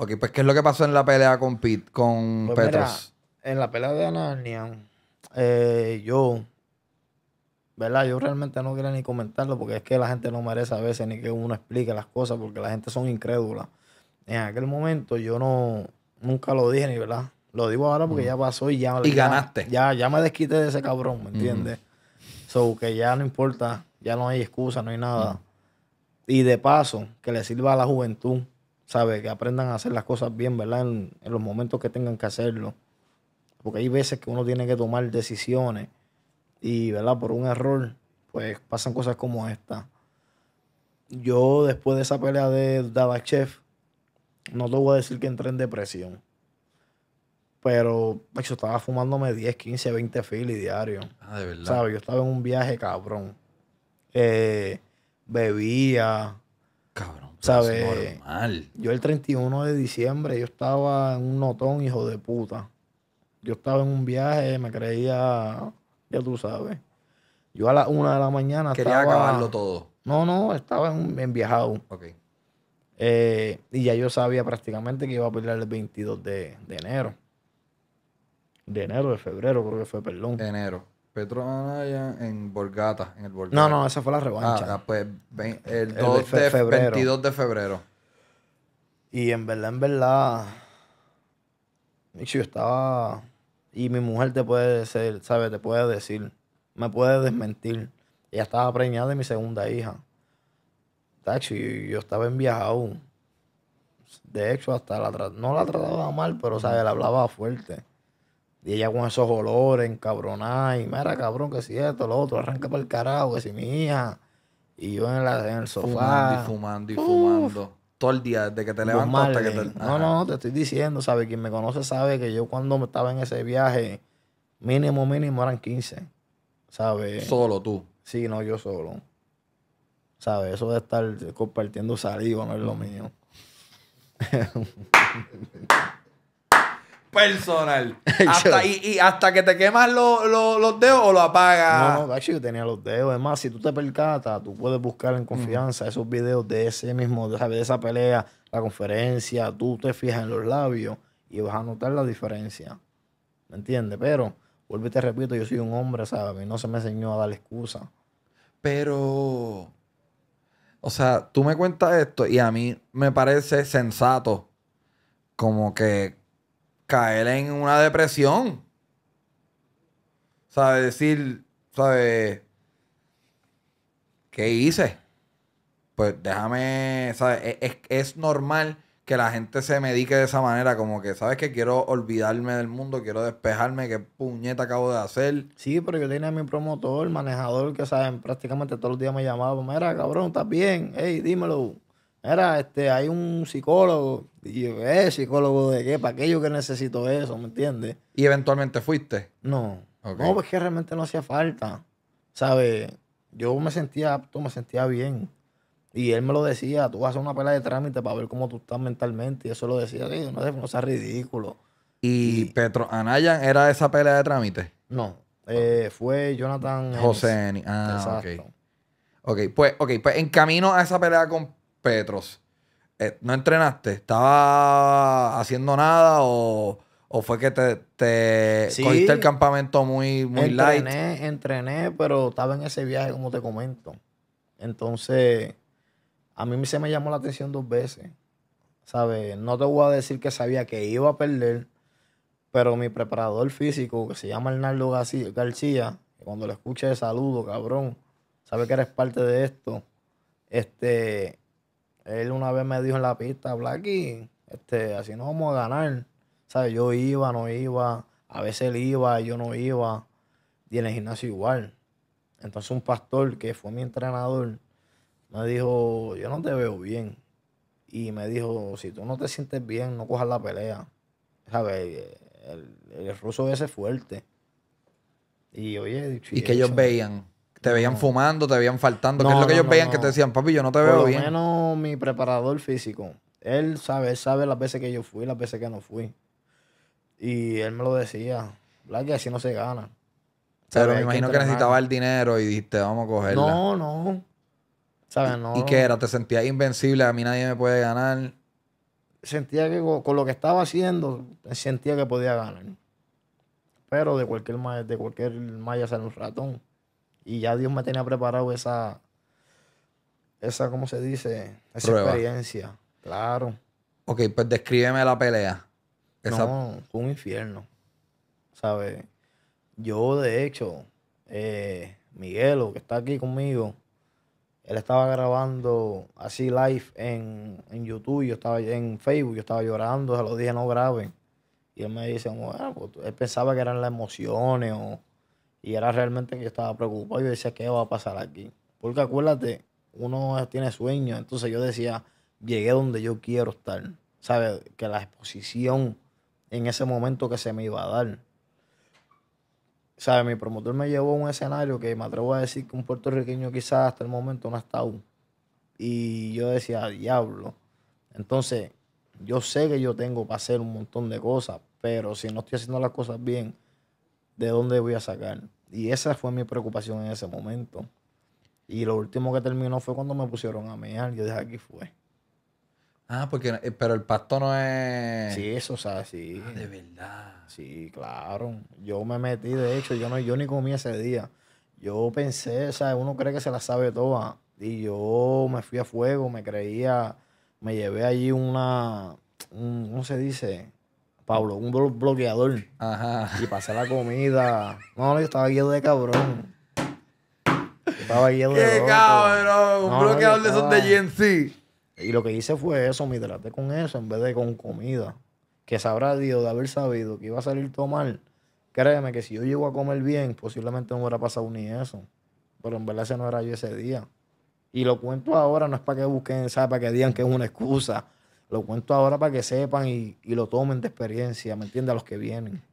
Ok, pues ¿qué es lo que pasó en la pelea con Pete, con pues Petros? en la pelea de Anania, eh, yo, ¿verdad? Yo realmente no quería ni comentarlo porque es que la gente no merece a veces ni que uno explique las cosas porque la gente son incrédulas. En aquel momento yo no, nunca lo dije ni, ¿verdad? Lo digo ahora porque mm. ya pasó y ya... Y ganaste. Ya, ya me desquité de ese cabrón, ¿me entiendes? So, que ya no importa, ya no hay excusa, no hay nada. Mm. Y de paso, que le sirva a la juventud ¿sabe? Que aprendan a hacer las cosas bien, ¿verdad? En, los momentos que tengan que hacerlo. Porque hay veces que uno tiene que tomar decisiones y, ¿verdad? Por un error, pues pasan cosas como esta. Yo, después de esa pelea de Chef, no te voy a decir que entré en depresión. Pero yo estaba fumándome 10, 15, 20 fili diario. Ah, de verdad. ¿Sabes? Yo estaba en un viaje cabrón. Eh, bebía. Cabrón. ¿Sabes? Yo el 31 de diciembre, yo estaba en un notón, hijo de puta. Yo estaba en un viaje, me creía, ya tú sabes. Yo a la una de la mañana Quería acabarlo todo. No, no, estaba en, viajado. Ok. Eh, y ya yo sabía prácticamente que iba a pelear el 22 de, de enero. De enero, de febrero, creo que fue, perdón. De enero. Petro Anaya en Borgata, en el Borgata. No, no, esa fue la revancha. Ah, ah pues el, 2 de, febrero. 22 de febrero. Y en verdad, en verdad, yo estaba... Y mi mujer te puede decir, sabe, Te puede decir, me puede desmentir. Ella estaba preñada de mi segunda hija. Taxi, yo estaba en aún. De hecho, hasta la no la trataba mal, pero, sabe, La hablaba fuerte. Y ella con esos olores, encabronada, y mira, cabrón, que si lo otro, arranca para el carajo, que si mi Y yo en, la, el sofá. Fumando y fumando y fumando. Todo el día, desde que te levantas hasta que eh. te. No, no, te estoy diciendo, ¿sabes? Quien me conoce sabe que yo cuando estaba en ese viaje, mínimo, mínimo eran 15. ¿Sabes? Solo tú. Sí, no, yo solo. ¿Sabes? Eso de estar compartiendo saliva no es lo mío. personal. hasta, y, hasta que te quemas los dedos o lo apagas. No, no, actually, yo tenía los dedos. Es más, si tú te percatas, tú puedes buscar en confianza mm. esos videos de ese mismo, de, de esa pelea, la conferencia, tú te fijas en los labios y vas a notar la diferencia. ¿Me entiendes? Pero, vuelvo y te repito, yo soy un hombre, ¿sabes? Y no se me enseñó a dar excusa. Pero, o sea, tú me cuentas esto y a mí me parece sensato como que caer en una depresión. ¿Sabes? Decir, ¿sabes? ¿Qué hice? Pues déjame, ¿sabes? E, es, normal que la gente se medique de esa manera, como que, ¿sabes que Quiero olvidarme del mundo, quiero despejarme, qué puñeta acabo de hacer. Sí, porque yo tenía a mi promotor, manejador, que, ¿saben? Prácticamente todos los días me llamaba, mira, cabrón, ¿estás bien? Ey, dímelo. Era, este, hay un psicólogo. Y ¿eh? ¿Psicólogo de qué? ¿Para qué que necesito eso? ¿Me entiendes? ¿Y eventualmente fuiste? No. No, porque realmente no hacía falta. ¿Sabes? Yo me sentía apto, me sentía bien. Y él me lo decía, tú vas a hacer una pelea de trámite para ver cómo tú estás mentalmente. Y eso lo decía, no, no seas ridículo. ¿Y, Petro Anayan era esa pelea de trámite? No, eh, fue Jonathan. José. Ah, ok. pues, ok, pues en camino a esa pelea con Petros, eh, ¿no entrenaste? ¿Estaba haciendo nada o, fue que te, te cogiste el campamento muy, muy entrené, Entrené, pero estaba en ese viaje, como te comento. Entonces, a mí se me llamó la atención dos veces. ¿Sabes? No te voy a decir que sabía que iba a perder, pero mi preparador físico, que se llama Hernando García, cuando lo de saludo, cabrón. Sabe que eres parte de esto. Este, él una vez me dijo en la pista, Blacky, este, así no vamos a ganar. ¿Sabes? Yo iba, no iba. A veces él iba, yo no iba. Y en el gimnasio igual. Entonces un pastor que fue mi entrenador me dijo, yo no te veo bien. Y me dijo, si tú no te sientes bien, no cojas la pelea. ¿Sabes? El, el, ruso ese fuerte. Y oye, y que ellos veían. Te veían fumando, te veían faltando. ¿Qué es lo que ellos veían que te decían, papi, yo no te Por veo lo menos mi preparador físico. Él sabe, él sabe las veces que yo fui, las veces que no fui. Y él me lo decía. La que así no se gana. Pero me imagino que necesitaba el dinero y dijiste, vamos a cogerla. No, no. ¿Sabes? No. ¿Y qué era? ¿Te sentías invencible? A mí nadie me puede ganar. Sentía que con, lo que estaba haciendo, sentía que podía ganar. Pero de cualquier, de cualquier malla sale un ratón. Y ya Dios me tenía preparado esa, esa ¿cómo se dice? Esa experiencia. Claro. Ok, pues descríbeme la pelea. fue un infierno. ¿Sabes? Yo, de hecho, eh, Miguelo, que está aquí conmigo, él estaba grabando así live en, YouTube, yo estaba en Facebook, yo estaba llorando, se lo dije, no graben. Y él me dice, bueno, pues, él pensaba que eran las emociones o y era realmente que yo estaba preocupado. Yo decía, ¿qué va a pasar aquí? Porque acuérdate, uno tiene sueños. Entonces yo decía, llegué donde yo quiero estar. ¿Sabes? Que la exposición en ese momento que se me iba a dar. ¿Sabes? Mi promotor me llevó a un escenario que me atrevo a decir que un puertorriqueño quizás hasta el momento no ha estado. Y yo decía, diablo. Entonces, yo sé que yo tengo para hacer un montón de cosas, pero si no estoy haciendo las cosas bien, de dónde voy a sacar. Y esa fue mi preocupación en ese momento. Y lo último que terminó fue cuando me pusieron a mear. Yo dije, aquí fue. Ah, porque eh, pero el pasto no es. Sí, eso, o sea, sí. Ah, de verdad. Sí, claro. Yo me metí, de hecho, yo no, yo ni comí ese día. Yo pensé, o sea, uno cree que se la sabe toda. Y yo me fui a fuego, me creía, me llevé allí una, No ¿cómo se dice? Pablo, un bloqueador. Ajá. Y pasé la comida. No, yo estaba lleno de cabrón. estaba guiado de ¡Qué cabrón! Un bloqueador de esos de Y lo que hice fue eso, me hidraté con eso en vez de con comida. Que sabrá Dios de haber sabido que iba a salir todo mal. Créeme que si yo llego a comer bien, posiblemente no hubiera pasado ni eso. Pero en verdad ese no era yo ese día. Y lo cuento ahora, no es para que busquen, sabe, Para que digan que es una excusa. Lo cuento ahora para que sepan y, lo tomen de experiencia, ¿me entiendes? A los que vienen.